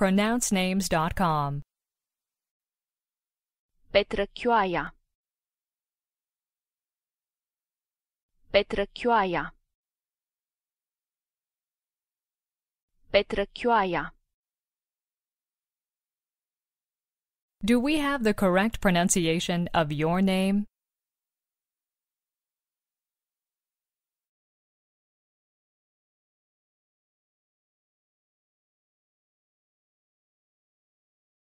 pronouncenames.com. Petra Petra Petrăchioaia Petra Petrăchioaia Do we have the correct pronunciation of your name?